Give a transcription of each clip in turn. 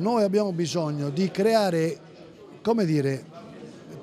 noi abbiamo bisogno di creare, come dire,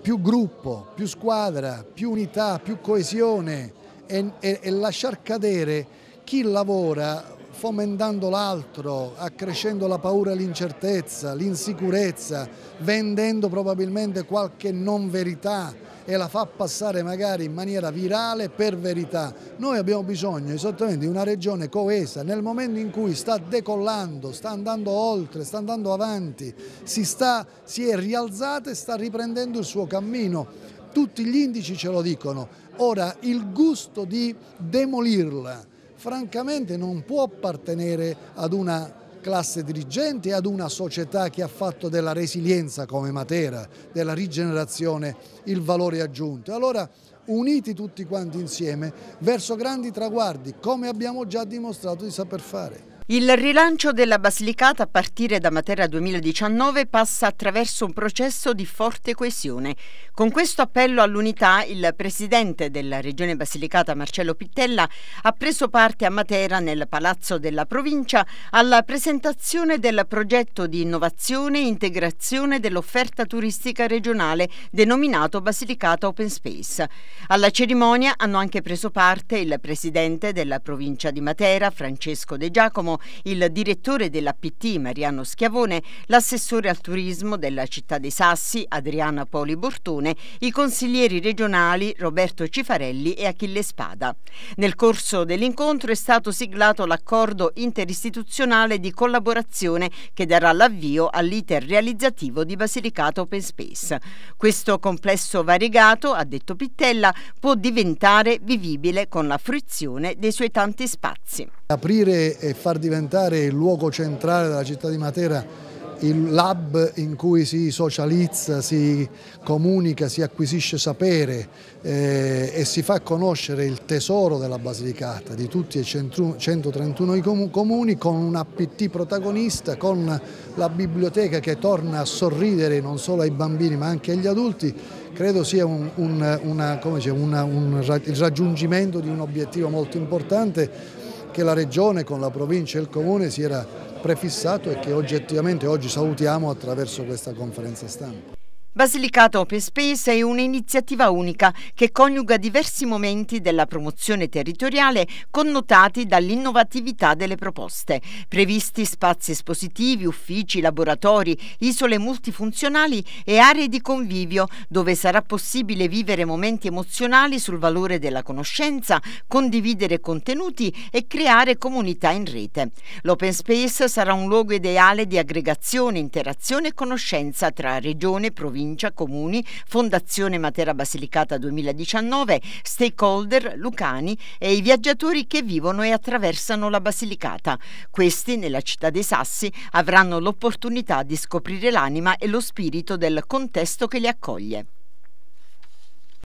più gruppo, più squadra, più unità, più coesione e, e, e lasciar cadere chi lavora fomentando l'altro, accrescendo la paura, l'incertezza, l'insicurezza, vendendo probabilmente qualche non verità e la fa passare magari in maniera virale per verità. Noi abbiamo bisogno esattamente di una regione coesa nel momento in cui sta decollando, sta andando oltre, sta andando avanti, si, sta, si è rialzata e sta riprendendo il suo cammino. Tutti gli indici ce lo dicono. Ora il gusto di demolirla, francamente non può appartenere ad una classe dirigente ad una società che ha fatto della resilienza come Matera, della rigenerazione, il valore aggiunto. Allora uniti tutti quanti insieme verso grandi traguardi, come abbiamo già dimostrato di saper fare. Il rilancio della Basilicata a partire da Matera 2019 passa attraverso un processo di forte coesione. Con questo appello all'unità, il presidente della Regione Basilicata Marcello Pittella ha preso parte a Matera nel Palazzo della Provincia alla presentazione del progetto di innovazione e integrazione dell'offerta turistica regionale denominato Basilicata Open Space. Alla cerimonia hanno anche preso parte il presidente della provincia di Matera Francesco De Giacomo il direttore dell'APT Mariano Schiavone, l'assessore al turismo della città dei Sassi Adriana Poli Bortone, i consiglieri regionali Roberto Cifarelli e Achille Spada. Nel corso dell'incontro è stato siglato l'accordo interistituzionale di collaborazione che darà l'avvio all'iter realizzativo di Basilicata Open Space. Questo complesso variegato, ha detto Pittella, può diventare vivibile con la fruizione dei suoi tanti spazi. Aprire e far diventare diventare il luogo centrale della città di Matera, il lab in cui si socializza, si comunica, si acquisisce sapere eh, e si fa conoscere il tesoro della Basilicata, di tutti e 131 i comuni, con un APT protagonista, con la biblioteca che torna a sorridere non solo ai bambini ma anche agli adulti, credo sia un, un, una, dice, una, un, il raggiungimento di un obiettivo molto importante che la Regione con la provincia e il Comune si era prefissato e che oggettivamente oggi salutiamo attraverso questa conferenza stampa. Basilicata Open Space è un'iniziativa unica che coniuga diversi momenti della promozione territoriale connotati dall'innovatività delle proposte. Previsti spazi espositivi, uffici, laboratori, isole multifunzionali e aree di convivio dove sarà possibile vivere momenti emozionali sul valore della conoscenza, condividere contenuti e creare comunità in rete. L'open space sarà un luogo ideale di aggregazione, interazione e conoscenza tra regione, provincia provincia, comuni, Fondazione Matera Basilicata 2019, stakeholder, lucani e i viaggiatori che vivono e attraversano la Basilicata. Questi, nella città dei Sassi, avranno l'opportunità di scoprire l'anima e lo spirito del contesto che li accoglie.